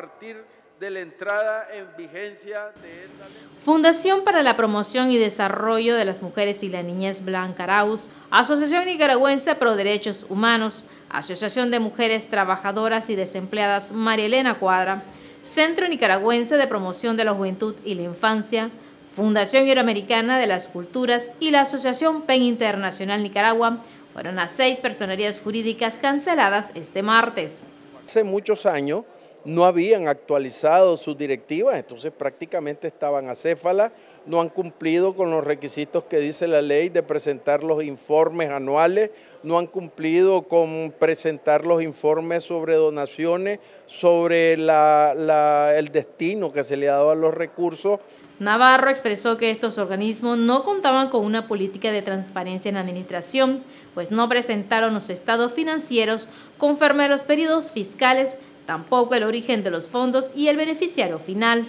partir de la entrada en vigencia de esta Fundación para la Promoción y Desarrollo de las Mujeres y la Niñez Blanca Arauz, Asociación Nicaragüense Pro Derechos Humanos, Asociación de Mujeres Trabajadoras y Desempleadas María Elena Cuadra, Centro Nicaragüense de Promoción de la Juventud y la Infancia, Fundación Iberoamericana de las Culturas y la Asociación PEN Internacional Nicaragua fueron las seis personerías jurídicas canceladas este martes. Hace muchos años no habían actualizado sus directivas, entonces prácticamente estaban acéfalas, no han cumplido con los requisitos que dice la ley de presentar los informes anuales, no han cumplido con presentar los informes sobre donaciones, sobre el destino que se le ha dado a los recursos. Navarro expresó que estos organismos no contaban con una política de transparencia en administración, pues no presentaron los estados financieros, conforme a los periodos fiscales tampoco el origen de los fondos y el beneficiario final.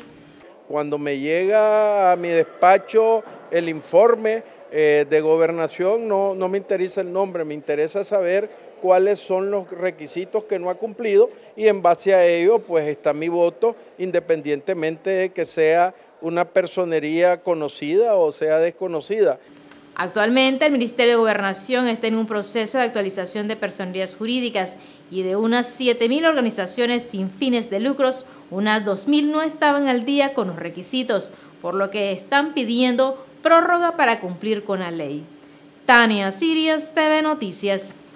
Cuando me llega a mi despacho el informe eh, de gobernación, no, no me interesa el nombre, me interesa saber cuáles son los requisitos que no ha cumplido y en base a ello pues está mi voto independientemente de que sea una personería conocida o sea desconocida. Actualmente el Ministerio de Gobernación está en un proceso de actualización de personerías jurídicas y de unas 7.000 organizaciones sin fines de lucros, unas 2.000 no estaban al día con los requisitos, por lo que están pidiendo prórroga para cumplir con la ley. Tania Sirias, TV Noticias.